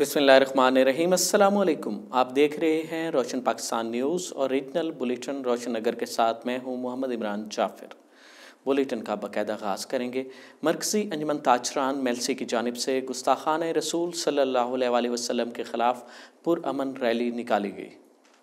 बसमीम अल्लाम आप देख रहे हैं रोशन पाकिस्तान न्यूज़ और रीजनल बुलेटिन रोशन नगर के साथ मैं हूं मोहम्मद इमरान जाफिर बुलेटिन का बाकायदा आगाज़ करेंगे मरकज़ी अंजमन ताजरान मेलसी की जानब से गुस्ताखान रसूल सल्ला वसम के ख़िलाफ़ पुरान रैली निकाली गई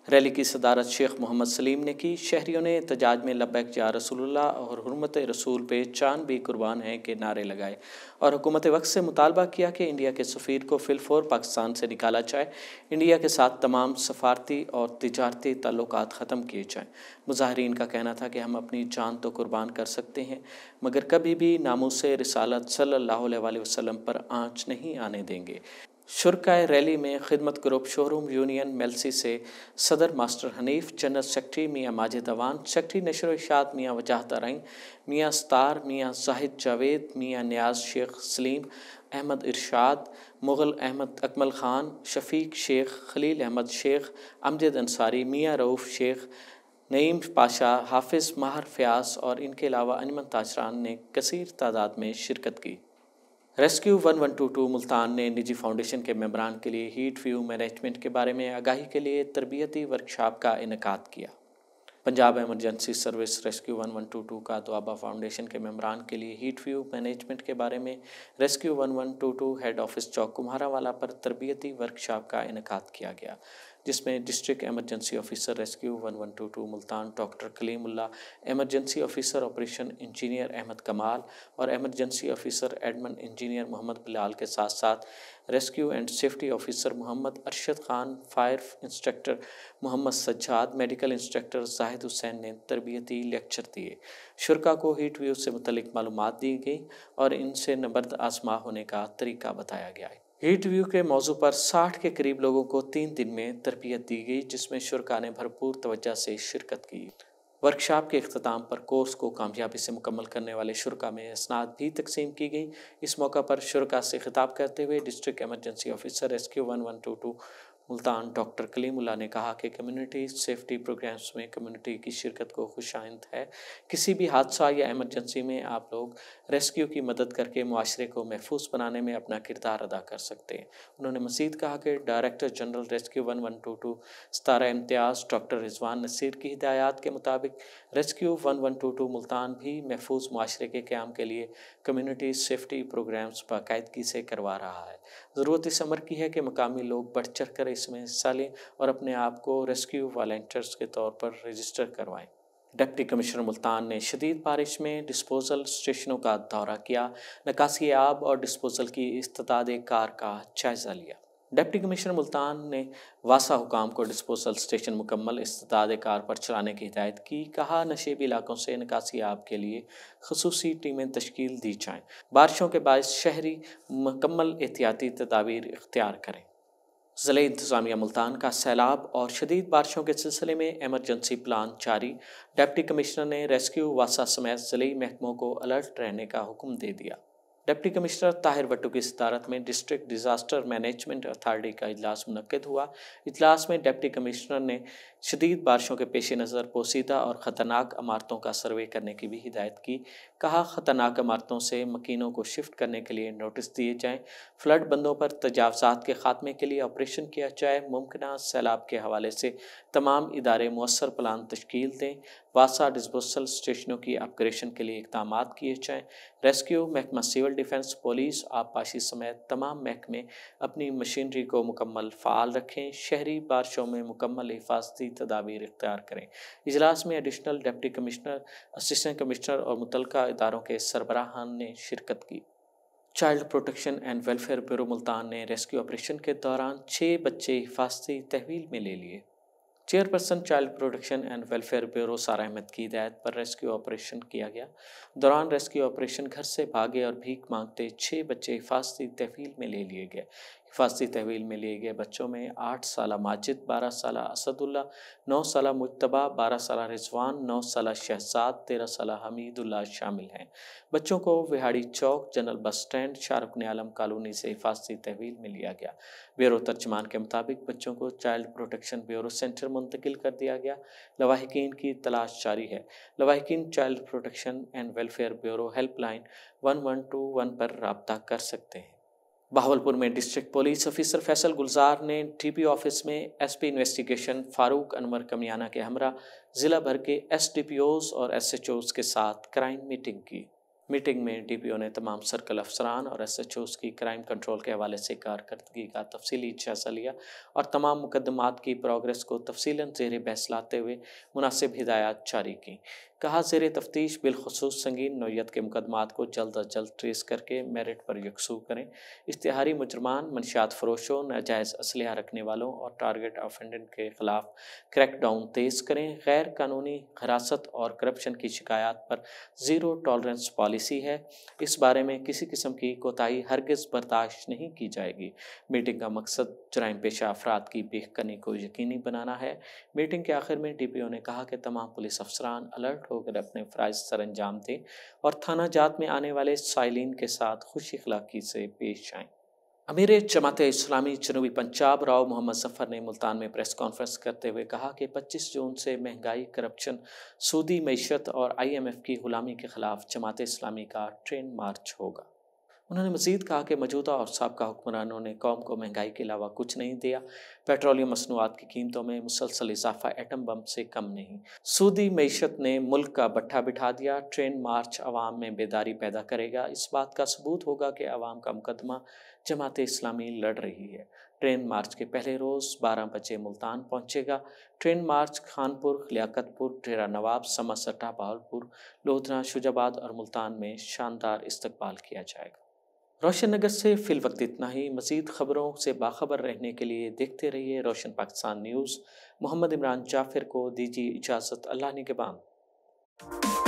रैली की सदारत शेख मोहम्मद सलीम ने की शहरीों ने एहतजाज में लबैक जा रसूलुल्लाह और हरमत रसूल पे चांद भी कुर्बान है के नारे लगाए और हुकूमत वक्त से मुतालबा किया कि इंडिया के सफ़ीर को फिलफोर पाकिस्तान से निकाला जाए इंडिया के साथ तमाम सफारती और तजारती तल्लक ख़त्म किए जाएँ मुजाहरीन का कहना था कि हम अपनी जान तो कुर्बान कर सकते हैं मगर कभी भी नामों से रिसालत सल्ला वसलम पर आँच नहीं आने देंगे शुरकाय रैली में खिदमत ग्रुप शोरूम यूनियन मेलसी से सदर मास्टर हनीफ जनरल सेक्रेटरी मियाँ माजिद अवान सेक्रेटरी नशर इशात मियाँ वजाहत रंग मियाँ स्तार मियाँ जाहिद जावेद मियाँ न्याज शेख सलीम अहमद इरशाद मुग़ल अहमद अकमल ख़ान शफीक शेख खलील अहमद शेख अमजद अंसारी मियाँ रऊफ़ शेख नईम पाशा हाफिज़ माहर फ़यास और इनके अलावा अनमन ताजरान ने कसर तादाद में शिरकत की रेस्क्यू 1122 मुल्तान ने निजी फाउंडेशन के मेम्बरान के लिए हीट व्यू मैनेजमेंट के बारे में आगाही के लिए तरबियती वर्कशॉप का इनका किया पंजाब एमरजेंसी सर्विस रेस्क्यू 1122 का दुआबा फाउंडेशन के मेम्बरान के लिए हीट व्यू मैनेजमेंट के बारे में रेस्क्यू 1122 हेड ऑफिस चौक कुम्हारा वाला पर तरबियती वर्कशॉप का इनका किया गया जिसमें district emergency officer rescue one one two two Multan doctor Kalimullah emergency officer operation engineer Ahmad Kamal और emergency officer admin engineer Muhammad Bilal के साथ साथ rescue and safety officer Muhammad Arshad Khan fire instructor Muhammad Sajjad medical instructor Zahid Hussain ने तरबियती लेक्चर दिए शुरा को हीट व्यू से मुतल मालूम दी गई और इनसे नबर्द आजमा होने का तरीका बताया गया है हीट व्यू के मौजू पर 60 के करीब लोगों को तीन दिन में तरबियत दी गई जिसमें शुरा ने भरपूर तवज्जा से शिरकत की वर्कशॉप के अख्ताम पर कोर्स को कामयाबी से मुकम्मल करने वाले शुरा में इसनाद भी तकसीम की गई इस मौका पर शुरा से खिताब करते हुए district emergency officer S Q one one two two Multan doctor Kalimullah ने कहा कि कम्युनिटी सेफ्टी प्रोग्राम्स में कम्युनिटी की शिरकत को खुशाइंद है किसी भी हादसा या एमरजेंसी में आप लोग रेस्क्यू की मदद करके माशरे को महफूज बनाने में अपना किरदार अदा कर सकते हैं उन्होंने मजीद कहा कि director general rescue one one two two सतारा इम्तियाज़ डॉक्टर रिजवान नसीर की हिदायत के मुताबिक rescue one one two two Multan भी महफूज माशरे के क्याम के लिए कम्युनिटी सेफ्टी प्रोग्राम्स बाकायदगी से करवा रहा है ज़रूरत इस अमर की है कि मकामी लोग बढ़ चढ़ कर इसमें हिस्सा लें और अपने आप को रेस्क्यू वॉल्टियर्स के तौर पर रजिस्टर करवाएँ डिप्टी कमिश्नर मुल्तान ने शदीद बारिश में डिस्पोजल स्टेशनों का दौरा किया नकासी आब और डिस्पोजल की इस्ताद कार का जायज़ा लिया डिप्टी कमिश्नर मुल्तान ने वासा हुकाम को डिस्पोजल स्टेशन मुकम्मल इस्तात कार पर चलाने की हिदायत की कहा नशेबी इलाकों से निकासी आब के लिए खसूस टीमें तश्ल दी जाएँ बारिशों के बायस शहरी मकम्मल एहतियाती तदाबीर इख्तियार करें ज़िले इंतज़ामिया मुल्तान का सैलाब और शदीद बारिशों के सिलसिले में एमरजेंसी प्लान जारी डिप्टी कमिश्नर ने रेस्क्यू वासा समेत ज़िली महकमों को अलर्ट रहने का हुक्म दे दिया डिप्टी कमिश्नर ताहिर भट्टू की सदारत में डिस्ट्रिक्ट डिज़ास्टर मैनेजमेंट अथॉरिटी का इजलास मनद हुआ इजलास में डिप्टी कमिश्नर ने शदीद बारिशों के पेश नज़र पोसीदा और ख़तरनाक अमारतों का सर्वे करने की भी हिदायत की कहा ख़तरनाक इमारतों से मकीनों को शिफ्ट करने के लिए नोटिस दिए जाएँ फ्लड बंदों पर तजावजात के खात्मे के लिए ऑपरेशन किया जाए मुमकिन सैलाब के हवाले से तमाम इदारे मौसर प्लान तश्कील दें वासा डिस्पोसल स्टेशनों की अपग्रेशन के लिए इकदाम किए जाएँ रेस्क्यू महकमा सिविल डिफेंस पुलिस आबपाशी समेत तमाम महकमे अपनी मशीनरी को मुकम्मल फ़ाल रखें शहरी बारिशों में मुकम्मल हिफाजती तदाबीर इख्तियार करें इजलास में additional deputy commissioner assistant commissioner और मुतल इदारों के सरबराहान ने शिरकत की child protection and welfare bureau Multan ने रेस्क्यू ऑपरेशन के दौरान छः बच्चे हिफाजती तहवील में ले लिए chairperson child protection and welfare bureau Sara Ahmad की हिदायत पर रेस्क्यू ऑपरेशन किया गया दौरान रेस्क्यू ऑपरेशन घर से भागे और भीख मांगते छः बच्चे हिफाजती तहवील में ले लिए गए हिफाजती तहवील में लिए गए बच्चों में आठ साल माजिद बारह साल असदुल्ला नौ साल मुशतबा बारह साल रिजवान नौ साल शहजाद तेरह साल हमीदुल्ला शामिल हैं बच्चों को विहाड़ी चौक general bus stand Shahrukh Alam colony से हिफाजती तहवील में लिया गया ब्यूरो तर्जमान के मुताबिक बच्चों को चाइल्ड प्रोटेक्शन ब्यूरो सेंटर मुंतकिल कर दिया गया लवाहिकीन की तलाश जारी है लवाहिकीन child protection and welfare bureau helpline one one two one पर रबता कर सकते हैं बहावलपुर में district police officer Faisal Gulzar ने डीपी ऑफिस में एसपी इन्वेस्टिगेशन फारूक अनवर कमियाना के हमरा ज़िला भर के एसडीपीओज और ओज़ के साथ क्राइम मीटिंग की मीटिंग में डीपीओ ने तमाम सर्कल अफसरान और एस एच ओज की क्राइम कंट्रोल के हवाले से कारकर्दगी का तफसली जायजा लिया और तमाम मुकदमात की प्रोग्रेस को तफसीला जेर बहस लाते हुए मुनासिब हिदायत जारी की कहा जेर तफ्तीश बिलखसूस संगीन नोयत के मुकदमात को जल्द अज जल्द ट्रेस करके मेरिट पर यकसू करें इश्तहारी मुजरमान मनशात फरोशों नाजायज़ असलह रखने वालों और टारगेट ऑफेंडेंट के ख़िलाफ़ क्रैक डाउन तेज़ करें गैर कानूनी हरासत और करप्शन की शिकायत पर ज़ीरो टॉलरेंस पॉलिसी है इस बारे में किसी किस्म की कोताही हरगज़ बर्दाश्त नहीं की जाएगी मीटिंग का मकसद जराइम पेशा अफराद की बेहकनी को यकीनी बनाना है मीटिंग के आखिर में डी पी ओ ने कहा कि तमाम पुलिस अफसरान अलर्ट होकर अपने फ़राज अंजाम दें और थाना जात में आने वाले साइलिन के साथ खुश अखलाकी से पेश आएँ अमीर जमात इस्लामी जनूबी पंजाब राव मोहम्मद सफ़र ने मुल्तान में प्रेस कॉन्फ्रेंस करते हुए कहा कि 25 जून से महंगाई करप्शन सूदी मीशत और आईएमएफ की गुलामी के ख़िलाफ़ जमात इस्लामी का ट्रेन मार्च होगा उन्होंने मजीद कहा कि मौजूदा और सबका हुक्मरानों ने कौम को महंगाई के अलावा कुछ नहीं दिया पेट्रोलियम मसनूआत की कीमतों में मुसलसल इजाफा एटम बम से कम नहीं सूदी मीशत ने मुल्क का बट्ठा बिठा दिया ट्रेन मार्च अवाम में बेदारी पैदा करेगा इस बात का सबूत होगा कि अवाम का मुकदमा जमात इस्लामी लड़ रही है ट्रेन मार्च के पहले रोज़ बारह बजे मुल्तान पहुंचेगा train march Khanpur Liaquatpur Dera Nawab Samasata Bahalpur Lodhna Shujabad और मुल्तान में शानदार इस्तकबाल किया जाएगा रोशन नगर से फिल वक्त इतना ही मजीद खबरों से बाखबर रहने के लिए देखते रहिए रोशन पाकिस्तान न्यूज़ मोहम्मद इमरान जाफिर को दीजिए इजाज़त अल्लाह ने के बाद